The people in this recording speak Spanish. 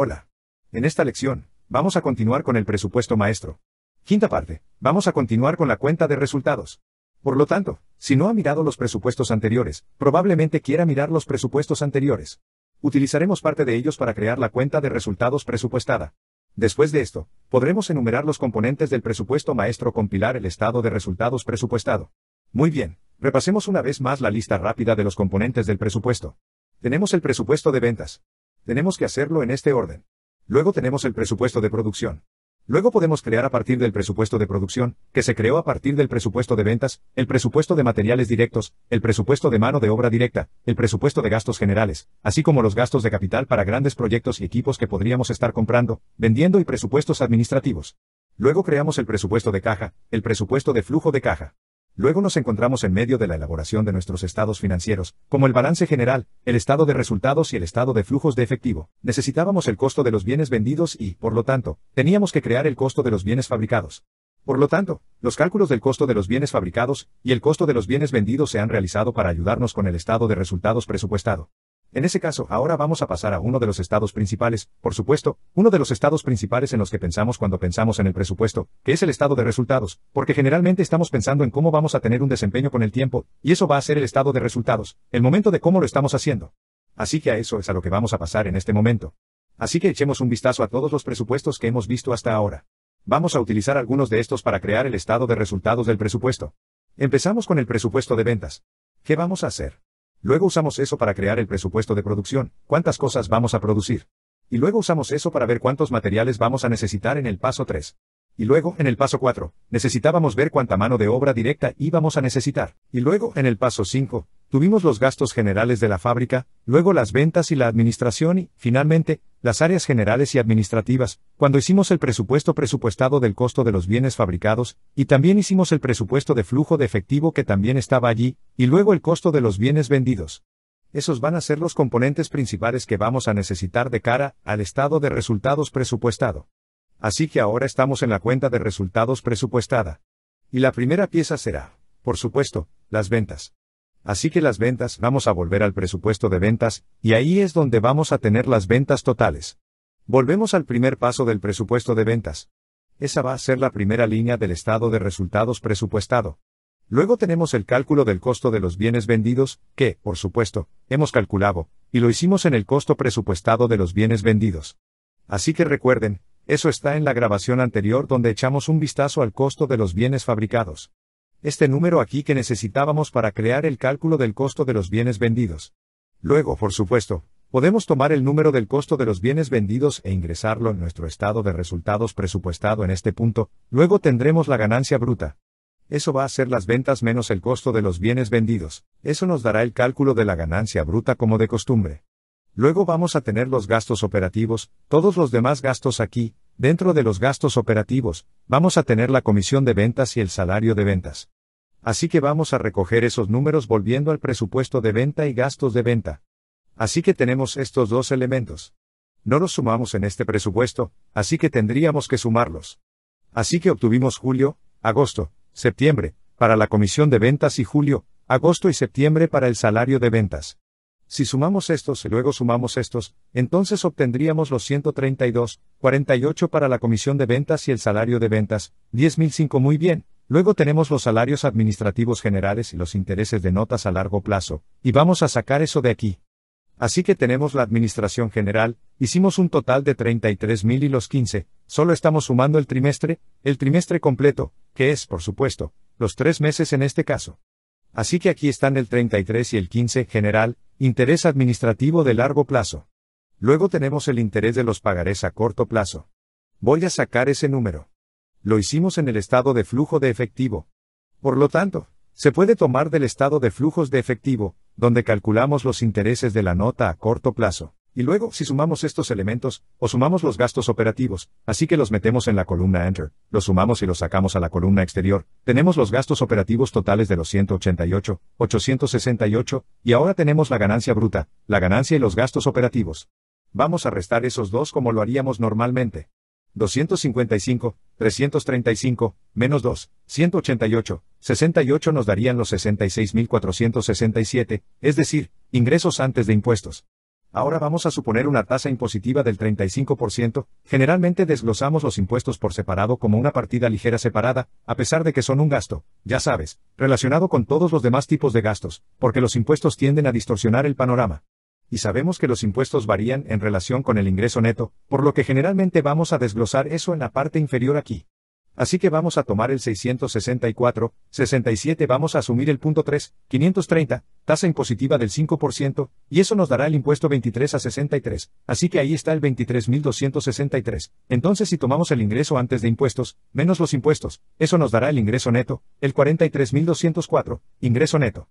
Hola. En esta lección, vamos a continuar con el presupuesto maestro. Quinta parte, vamos a continuar con la cuenta de resultados. Por lo tanto, si no ha mirado los presupuestos anteriores, probablemente quiera mirar los presupuestos anteriores. Utilizaremos parte de ellos para crear la cuenta de resultados presupuestada. Después de esto, podremos enumerar los componentes del presupuesto maestro compilar el estado de resultados presupuestado. Muy bien, repasemos una vez más la lista rápida de los componentes del presupuesto. Tenemos el presupuesto de ventas. Tenemos que hacerlo en este orden. Luego tenemos el presupuesto de producción. Luego podemos crear a partir del presupuesto de producción, que se creó a partir del presupuesto de ventas, el presupuesto de materiales directos, el presupuesto de mano de obra directa, el presupuesto de gastos generales, así como los gastos de capital para grandes proyectos y equipos que podríamos estar comprando, vendiendo y presupuestos administrativos. Luego creamos el presupuesto de caja, el presupuesto de flujo de caja. Luego nos encontramos en medio de la elaboración de nuestros estados financieros, como el balance general, el estado de resultados y el estado de flujos de efectivo. Necesitábamos el costo de los bienes vendidos y, por lo tanto, teníamos que crear el costo de los bienes fabricados. Por lo tanto, los cálculos del costo de los bienes fabricados y el costo de los bienes vendidos se han realizado para ayudarnos con el estado de resultados presupuestado. En ese caso, ahora vamos a pasar a uno de los estados principales, por supuesto, uno de los estados principales en los que pensamos cuando pensamos en el presupuesto, que es el estado de resultados, porque generalmente estamos pensando en cómo vamos a tener un desempeño con el tiempo, y eso va a ser el estado de resultados, el momento de cómo lo estamos haciendo. Así que a eso es a lo que vamos a pasar en este momento. Así que echemos un vistazo a todos los presupuestos que hemos visto hasta ahora. Vamos a utilizar algunos de estos para crear el estado de resultados del presupuesto. Empezamos con el presupuesto de ventas. ¿Qué vamos a hacer? Luego usamos eso para crear el presupuesto de producción, cuántas cosas vamos a producir. Y luego usamos eso para ver cuántos materiales vamos a necesitar en el paso 3. Y luego, en el paso 4, necesitábamos ver cuánta mano de obra directa íbamos a necesitar. Y luego, en el paso 5, Tuvimos los gastos generales de la fábrica, luego las ventas y la administración y, finalmente, las áreas generales y administrativas, cuando hicimos el presupuesto presupuestado del costo de los bienes fabricados, y también hicimos el presupuesto de flujo de efectivo que también estaba allí, y luego el costo de los bienes vendidos. Esos van a ser los componentes principales que vamos a necesitar de cara al estado de resultados presupuestado. Así que ahora estamos en la cuenta de resultados presupuestada. Y la primera pieza será, por supuesto, las ventas. Así que las ventas, vamos a volver al presupuesto de ventas, y ahí es donde vamos a tener las ventas totales. Volvemos al primer paso del presupuesto de ventas. Esa va a ser la primera línea del estado de resultados presupuestado. Luego tenemos el cálculo del costo de los bienes vendidos, que, por supuesto, hemos calculado, y lo hicimos en el costo presupuestado de los bienes vendidos. Así que recuerden, eso está en la grabación anterior donde echamos un vistazo al costo de los bienes fabricados este número aquí que necesitábamos para crear el cálculo del costo de los bienes vendidos. Luego, por supuesto, podemos tomar el número del costo de los bienes vendidos e ingresarlo en nuestro estado de resultados presupuestado en este punto, luego tendremos la ganancia bruta. Eso va a ser las ventas menos el costo de los bienes vendidos, eso nos dará el cálculo de la ganancia bruta como de costumbre. Luego vamos a tener los gastos operativos, todos los demás gastos aquí, Dentro de los gastos operativos, vamos a tener la comisión de ventas y el salario de ventas. Así que vamos a recoger esos números volviendo al presupuesto de venta y gastos de venta. Así que tenemos estos dos elementos. No los sumamos en este presupuesto, así que tendríamos que sumarlos. Así que obtuvimos julio, agosto, septiembre, para la comisión de ventas y julio, agosto y septiembre para el salario de ventas. Si sumamos estos y luego sumamos estos, entonces obtendríamos los 132, 48 para la comisión de ventas y el salario de ventas, 10.005 muy bien. Luego tenemos los salarios administrativos generales y los intereses de notas a largo plazo, y vamos a sacar eso de aquí. Así que tenemos la administración general, hicimos un total de 33.000 y los 15, solo estamos sumando el trimestre, el trimestre completo, que es, por supuesto, los tres meses en este caso. Así que aquí están el 33 y el 15, general, interés administrativo de largo plazo. Luego tenemos el interés de los pagarés a corto plazo. Voy a sacar ese número. Lo hicimos en el estado de flujo de efectivo. Por lo tanto, se puede tomar del estado de flujos de efectivo, donde calculamos los intereses de la nota a corto plazo y luego, si sumamos estos elementos, o sumamos los gastos operativos, así que los metemos en la columna Enter, los sumamos y los sacamos a la columna exterior, tenemos los gastos operativos totales de los 188, 868, y ahora tenemos la ganancia bruta, la ganancia y los gastos operativos. Vamos a restar esos dos como lo haríamos normalmente. 255, 335, menos 2, 188, 68 nos darían los 66.467, es decir, ingresos antes de impuestos. Ahora vamos a suponer una tasa impositiva del 35%, generalmente desglosamos los impuestos por separado como una partida ligera separada, a pesar de que son un gasto, ya sabes, relacionado con todos los demás tipos de gastos, porque los impuestos tienden a distorsionar el panorama. Y sabemos que los impuestos varían en relación con el ingreso neto, por lo que generalmente vamos a desglosar eso en la parte inferior aquí. Así que vamos a tomar el 664, 67 vamos a asumir el punto 3, 530, tasa impositiva del 5%, y eso nos dará el impuesto 23 a 63, así que ahí está el 23.263. Entonces si tomamos el ingreso antes de impuestos, menos los impuestos, eso nos dará el ingreso neto, el 43.204, ingreso neto.